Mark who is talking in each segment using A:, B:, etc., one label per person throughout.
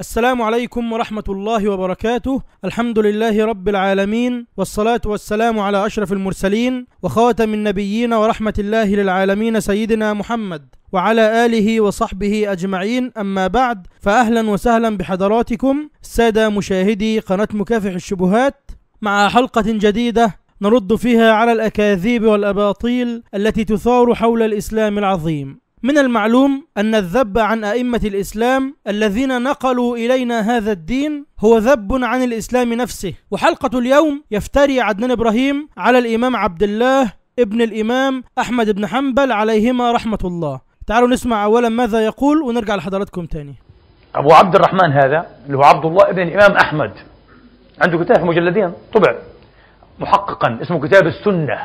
A: السلام عليكم ورحمة الله وبركاته الحمد لله رب العالمين والصلاة والسلام على أشرف المرسلين وخاتم النبيين ورحمة الله للعالمين سيدنا محمد وعلى آله وصحبه أجمعين أما بعد فأهلا وسهلا بحضراتكم السادة مشاهدي قناة مكافح الشبهات مع حلقة جديدة نرد فيها على الأكاذيب والأباطيل التي تثار حول الإسلام العظيم من المعلوم أن الذب عن أئمة الإسلام الذين نقلوا إلينا هذا الدين هو ذب عن الإسلام نفسه وحلقة اليوم يفتري عدنان إبراهيم على الإمام عبد الله ابن الإمام أحمد بن حنبل عليهما رحمة الله تعالوا نسمع أولا ماذا يقول ونرجع لحضراتكم تاني
B: أبو عبد الرحمن هذا اللي هو عبد الله ابن الإمام أحمد عنده كتاب في مجلدين طبع محققا اسمه كتاب السنة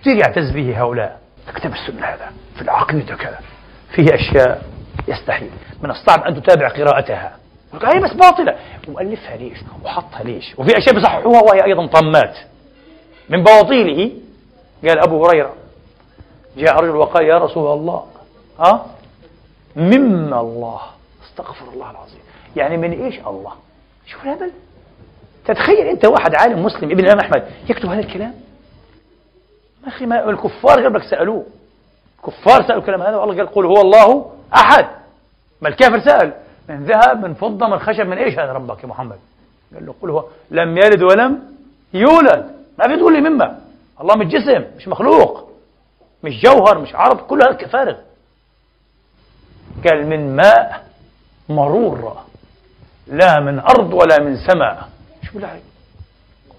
B: كثير يعتز به هؤلاء كتاب السنة هذا في العقيدة كذا فيه أشياء يستحيل من الصعب أن تتابع قراءتها هي بس باطلة ومؤلفها ليش وحطها ليش وفي أشياء بصححوها وهي أيضا طمات من بواطيله قال أبو هريرة جاء رجل وقال يا رسول الله ها مما الله استغفر الله العظيم يعني من ايش الله شوف الهبل تتخيل انت واحد عالم مسلم ابن الامام احمد يكتب هذا الكلام يا أخي ما الكفار قبلك سألوه الكفار سألوا الكلام هذا والله قال قل هو الله أحد ما الكافر سأل من ذهب من فضة من خشب من إيش هذا ربك يا محمد قال له قل هو لم يلد ولم يولد ما في تقول لي مما الله مش جسم مش مخلوق مش جوهر مش عرض كل هذا فارغ قال من ماء مرور لا من أرض ولا من سماء شو بالله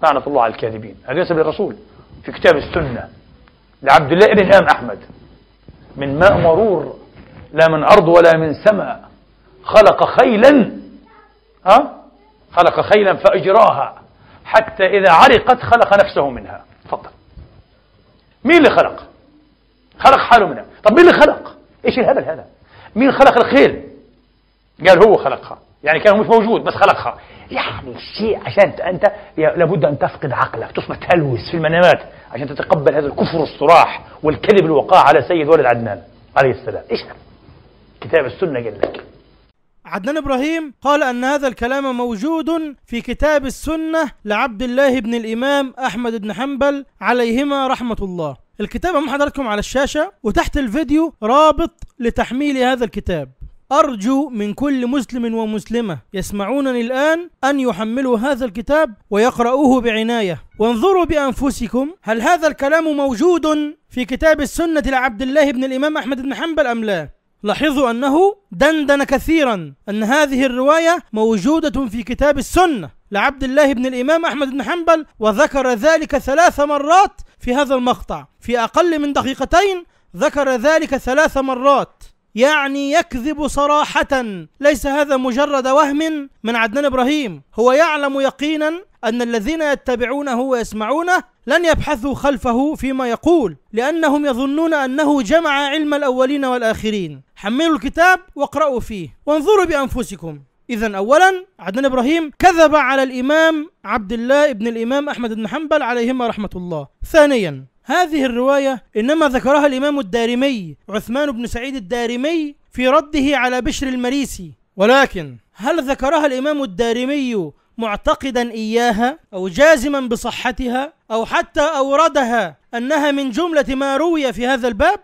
B: لعنة الله على الكاذبين هذا يسب الرسول في كتاب السنة لعبد الله بن الإمام أحمد من ماء مرور لا من أرض ولا من سماء خلق خيلا ها خلق خيلا فأجراها حتى إذا عرقت خلق نفسه منها تفضل مين اللي خلق خلق حاله منها طب مين اللي خلق ايش الهبل هذا مين خلق الخيل قال هو خلقها يعني كان مش موجود بس خلقها يعني شيء عشان أنت لابد أن تفقد عقلك تصبح تهلوس في المنامات عشان تتقبل هذا الكفر الصراح والكذب الوقاع على سيد ولد عدنان عليه السلام إيش كتاب السنة قال لك
A: عدنان إبراهيم قال أن هذا الكلام موجود في كتاب السنة لعبد الله بن الإمام أحمد بن حنبل عليهما رحمة الله الكتاب أمام حضراتكم على الشاشة وتحت الفيديو رابط لتحميل هذا الكتاب أرجو من كل مسلم ومسلمة يسمعونني الآن أن يحملوا هذا الكتاب ويقرأوه بعناية وانظروا بأنفسكم هل هذا الكلام موجود في كتاب السنة لعبد الله بن الإمام أحمد بن حنبل أم لا لاحظوا أنه دندن كثيرا أن هذه الرواية موجودة في كتاب السنة لعبد الله بن الإمام أحمد بن حنبل وذكر ذلك ثلاث مرات في هذا المقطع في أقل من دقيقتين ذكر ذلك ثلاث مرات يعني يكذب صراحة ليس هذا مجرد وهم من عدنان إبراهيم هو يعلم يقينا أن الذين يتبعونه ويسمعونه لن يبحثوا خلفه فيما يقول لأنهم يظنون أنه جمع علم الأولين والآخرين حملوا الكتاب واقرأوا فيه وانظروا بأنفسكم إذا أولا عدنان إبراهيم كذب على الإمام عبد الله بن الإمام أحمد بن حنبل عليهما رحمة الله ثانيا هذه الرواية إنما ذكرها الإمام الدارمي عثمان بن سعيد الدارمي في رده على بشر المريسي ولكن هل ذكرها الإمام الدارمي معتقدا إياها أو جازما بصحتها أو حتى أوردها أنها من جملة ما روي في هذا الباب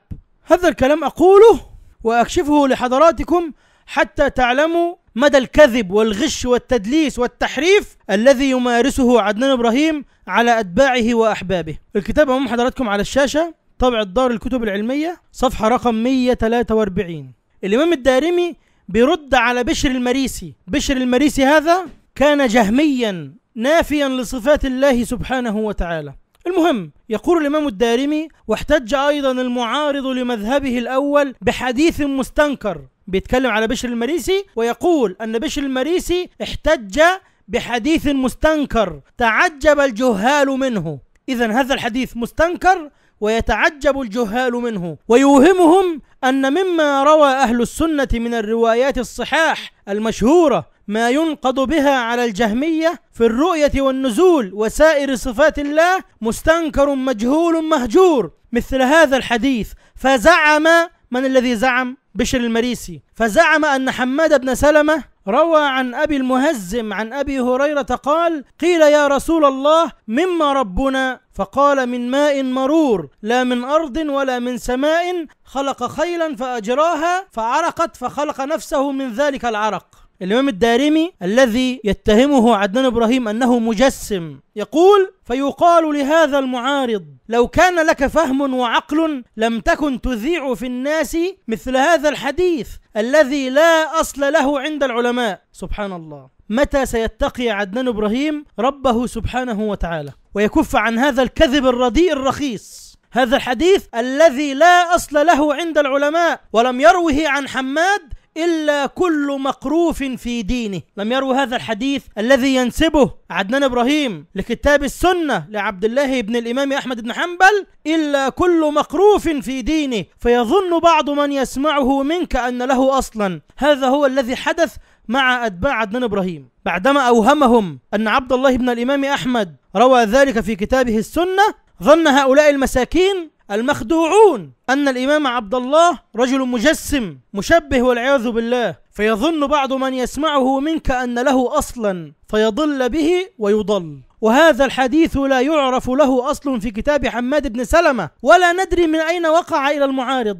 A: هذا الكلام أقوله وأكشفه لحضراتكم حتى تعلموا مدى الكذب والغش والتدليس والتحريف الذي يمارسه عدنان إبراهيم على أتباعه وأحبابه الكتاب أمام حضراتكم على الشاشة طبع الدار الكتب العلمية صفحة رقم 143 الإمام الدارمي بيرد على بشر المريسي بشر المريسي هذا كان جهميا نافيا لصفات الله سبحانه وتعالى المهم يقول الإمام الدارمي واحتج أيضا المعارض لمذهبه الأول بحديث مستنكر بيتكلم على بشر المريسي ويقول أن بشر المريسي احتج بحديث مستنكر تعجب الجهال منه إذا هذا الحديث مستنكر ويتعجب الجهال منه ويوهمهم أن مما روى أهل السنة من الروايات الصحاح المشهورة ما ينقض بها على الجهمية في الرؤية والنزول وسائر صفات الله مستنكر مجهول مهجور مثل هذا الحديث فزعم من الذي زعم؟ بشر المريسي فزعم أن حماد بن سلمة روى عن أبي المهزم عن أبي هريرة قال قيل يا رسول الله مما ربنا فقال من ماء مرور لا من أرض ولا من سماء خلق خيلا فأجراها فعرقت فخلق نفسه من ذلك العرق الإمام الدارمي الذي يتهمه عدنان إبراهيم أنه مجسم يقول فيقال لهذا المعارض لو كان لك فهم وعقل لم تكن تذيع في الناس مثل هذا الحديث الذي لا أصل له عند العلماء سبحان الله متى سيتقي عدنان إبراهيم ربه سبحانه وتعالى ويكف عن هذا الكذب الرديء الرخيص هذا الحديث الذي لا أصل له عند العلماء ولم يروه عن حماد إلا كل مقروف في دينه لم يرو هذا الحديث الذي ينسبه عدنان إبراهيم لكتاب السنة لعبد الله بن الإمام أحمد بن حنبل إلا كل مقروف في دينه فيظن بعض من يسمعه منك أن له أصلا هذا هو الذي حدث مع أتباع عدنان إبراهيم بعدما أوهمهم أن عبد الله بن الإمام أحمد روى ذلك في كتابه السنة ظن هؤلاء المساكين المخدوعون أن الإمام عبد الله رجل مجسم مشبه والعياذ بالله فيظن بعض من يسمعه منك أن له أصلا فيضل به ويضل وهذا الحديث لا يعرف له أصل في كتاب حماد بن سلمة ولا ندري من أين وقع إلى المعارض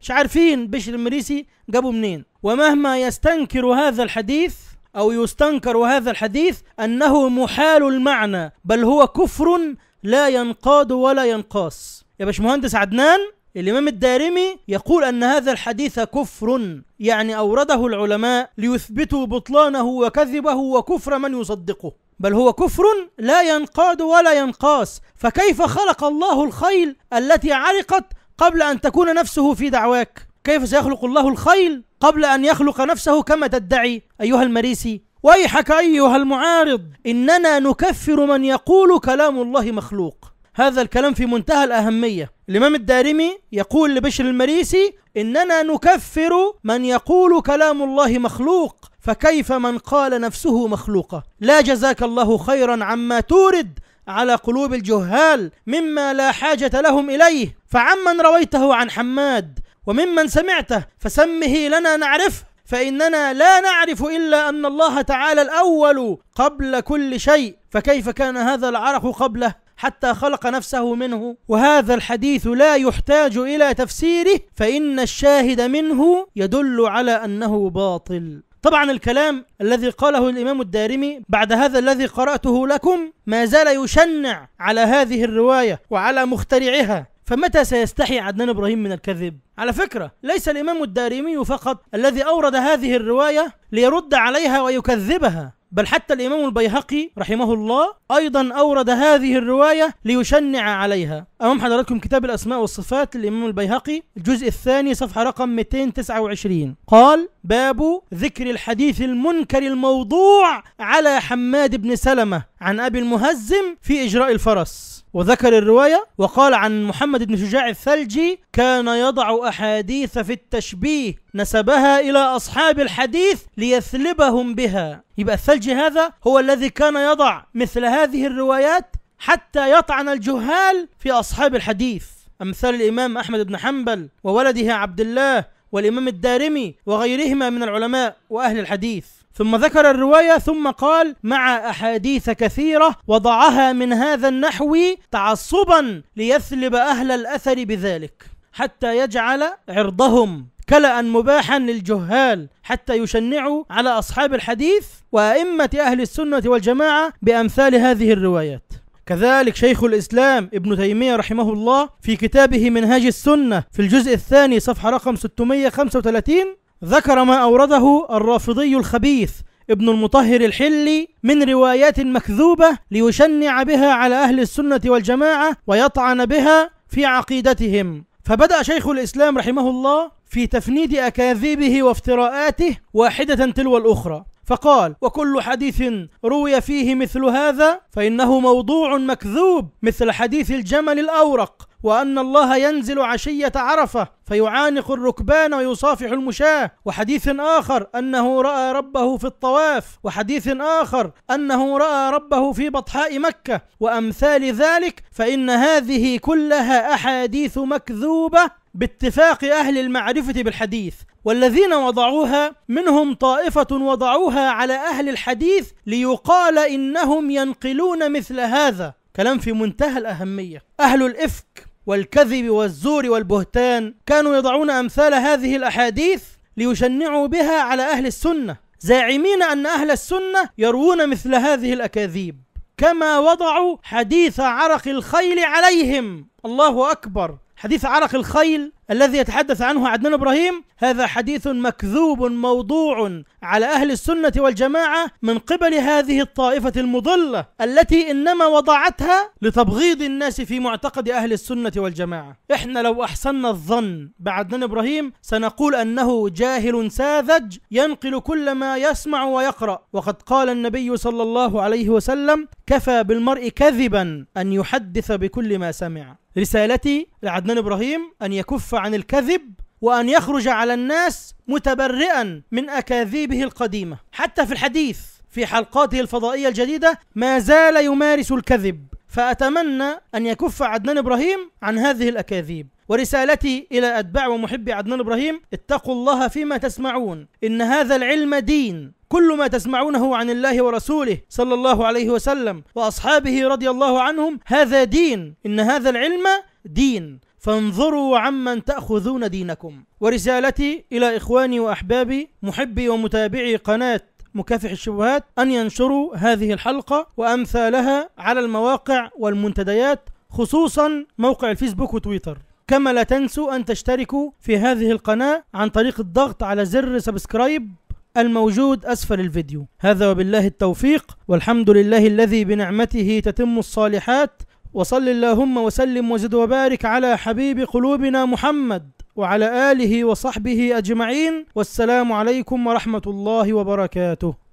A: مش عارفين بشر المريسي جابوا منين ومهما يستنكر هذا الحديث أو يستنكر هذا الحديث أنه محال المعنى بل هو كفر لا ينقاد ولا ينقاس يا باشمهندس عدنان الإمام الدارمي يقول أن هذا الحديث كفر يعني أورده العلماء ليثبتوا بطلانه وكذبه وكفر من يصدقه بل هو كفر لا ينقاد ولا ينقاس فكيف خلق الله الخيل التي عرقت قبل أن تكون نفسه في دعواك كيف سيخلق الله الخيل قبل أن يخلق نفسه كما تدعي أيها المريسي ويحك أيها المعارض إننا نكفر من يقول كلام الله مخلوق هذا الكلام في منتهى الأهمية الإمام الدارمي يقول لبشر المريسي إننا نكفر من يقول كلام الله مخلوق فكيف من قال نفسه مخلوقة لا جزاك الله خيرا عما تورد على قلوب الجهال مما لا حاجة لهم إليه فعمن رويته عن حماد وممن سمعته فسمه لنا نعرفه فإننا لا نعرف إلا أن الله تعالى الأول قبل كل شيء فكيف كان هذا العرق قبله حتى خلق نفسه منه وهذا الحديث لا يحتاج إلى تفسيره فإن الشاهد منه يدل على أنه باطل طبعا الكلام الذي قاله الإمام الدارمي بعد هذا الذي قرأته لكم ما زال يشنع على هذه الرواية وعلى مخترعها فمتى سيستحي عدنان ابراهيم من الكذب؟ على فكرة ليس الإمام الدارمي فقط الذي أورد هذه الرواية ليرد عليها ويكذبها بل حتى الإمام البيهقي رحمه الله أيضا أورد هذه الرواية ليشنع عليها أمام حضراتكم كتاب الأسماء والصفات للإمام البيهقي الجزء الثاني صفحة رقم 229 قال باب ذكر الحديث المنكر الموضوع على حماد بن سلمة عن أبي المهزم في إجراء الفرس وذكر الرواية وقال عن محمد بن شجاع الثلجي كان يضع أحاديث في التشبيه نسبها إلى أصحاب الحديث ليثلبهم بها يبقى الثلج هذا هو الذي كان يضع مثل هذه الروايات حتى يطعن الجهال في أصحاب الحديث أمثال الإمام أحمد بن حنبل وولده عبد الله والإمام الدارمي وغيرهما من العلماء وأهل الحديث ثم ذكر الرواية ثم قال مع أحاديث كثيرة وضعها من هذا النحو تعصبا ليثلب أهل الأثر بذلك حتى يجعل عرضهم كلا أن مباحا للجهال حتى يشنعوا على أصحاب الحديث وأئمة أهل السنة والجماعة بأمثال هذه الروايات كذلك شيخ الإسلام ابن تيمية رحمه الله في كتابه منهاج السنة في الجزء الثاني صفحة رقم 635 ذكر ما أورده الرافضي الخبيث ابن المطهر الحلي من روايات مكذوبة ليشنع بها على أهل السنة والجماعة ويطعن بها في عقيدتهم فبدأ شيخ الإسلام رحمه الله في تفنيد أكاذيبه وافتراءاته واحدة تلو الأخرى فقال وكل حديث روي فيه مثل هذا فإنه موضوع مكذوب مثل حديث الجمل الأورق وأن الله ينزل عشية عرفة فيعانق الركبان ويصافح المشاة وحديث آخر أنه رأى ربه في الطواف وحديث آخر أنه رأى ربه في بطحاء مكة وأمثال ذلك فإن هذه كلها أحاديث مكذوبة باتفاق أهل المعرفة بالحديث والذين وضعوها منهم طائفة وضعوها على أهل الحديث ليقال إنهم ينقلون مثل هذا كلام في منتهى الأهمية أهل الإفك والكذب والزور والبهتان كانوا يضعون أمثال هذه الأحاديث ليشنعوا بها على أهل السنة زاعمين أن أهل السنة يروون مثل هذه الأكاذيب كما وضعوا حديث عرق الخيل عليهم الله أكبر حديث عرق الخيل الذي يتحدث عنه عدنان ابراهيم هذا حديث مكذوب موضوع على اهل السنه والجماعه من قبل هذه الطائفه المضله التي انما وضعتها لتبغيض الناس في معتقد اهل السنه والجماعه. احنا لو احسنا الظن بعدنان ابراهيم سنقول انه جاهل ساذج ينقل كل ما يسمع ويقرا وقد قال النبي صلى الله عليه وسلم كفى بالمرء كذبا ان يحدث بكل ما سمع. رسالتي لعدنان ابراهيم ان يكف عن الكذب وان يخرج على الناس متبرئا من اكاذيبه القديمه حتى في الحديث في حلقاته الفضائيه الجديده ما زال يمارس الكذب فاتمنى ان يكف عدنان ابراهيم عن هذه الاكاذيب ورسالتي إلى أتباع ومحبي عدنان إبراهيم اتقوا الله فيما تسمعون إن هذا العلم دين كل ما تسمعونه عن الله ورسوله صلى الله عليه وسلم وأصحابه رضي الله عنهم هذا دين إن هذا العلم دين فانظروا عمن تأخذون دينكم ورسالتي إلى إخواني وأحبابي محبي ومتابعي قناة مكافح الشبهات أن ينشروا هذه الحلقة وأمثالها على المواقع والمنتديات خصوصا موقع الفيسبوك وتويتر كما لا تنسوا أن تشتركوا في هذه القناة عن طريق الضغط على زر سبسكرايب الموجود أسفل الفيديو هذا وبالله التوفيق والحمد لله الذي بنعمته تتم الصالحات وصل اللهم وسلم وزد وبارك على حبيب قلوبنا محمد وعلى آله وصحبه أجمعين والسلام عليكم ورحمة الله وبركاته